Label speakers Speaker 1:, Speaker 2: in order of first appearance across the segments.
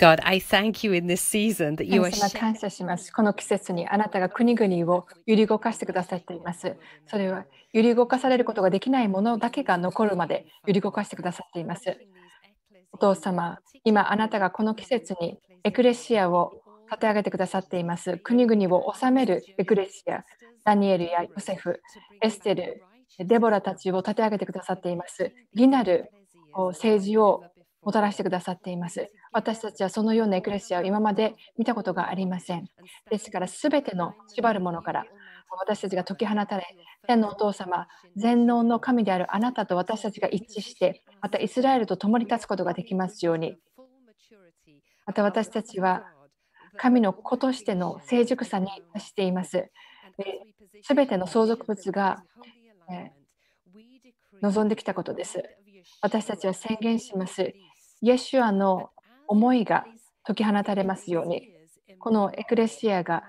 Speaker 1: God, I thank you in this season that you are 感謝します。この季節にあなたが国々を揺り動かしてくださっています。それは揺り動かされることができないものだけが残るまで揺り動かしてくださっています。お父様、今あなたがこの季節にエクレシアを立て上げてくださっています。国々を治めるエクレシア、ダニエルやヨセフ、エステル、デボラたちを立て上げてくださっています。義なる政治をもたらしてくださっています。私たちはそのようなエクレシアを今まで見たことがありません。ですから、すべての縛るものから私たちが解き放たれ、天のお父様、全能の神であるあなたと私たちが一致して、またイスラエルと共に立つことができますように。また私たちは神の子としての成熟さに達しています。すべての相続物が、えー、望んできたことです。私たちは宣言します。イエシュアの思いが解き放たれますように、このエクレシアが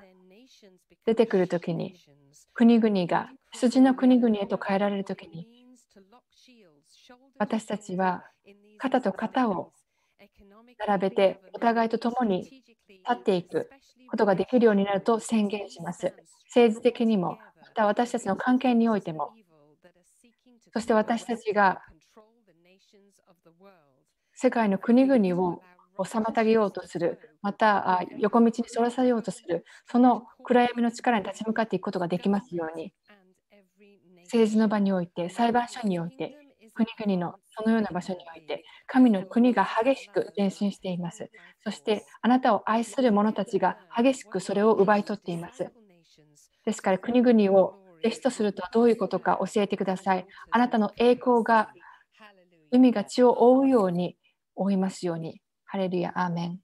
Speaker 1: 出てくるときに、国々が羊の国々へと変えられるときに、私たちは肩と肩を並べてお互いと共に立っていくことができるようになると宣言します。政治的にも、また私たちの関係においても、そして私たちが世界の国々を妨げようとする、また横道にそらされようとする、その暗闇の力に立ち向かっていくことができますように、政治の場において、裁判所において、国々のそのような場所において、神の国が激しく前進しています。そして、あなたを愛する者たちが激しくそれを奪い取っています。ですから、国々を弟子とするとはどういうことか教えてください。あなたの栄光が海が血を覆うように覆いますように。ハレルヤ、アーメン。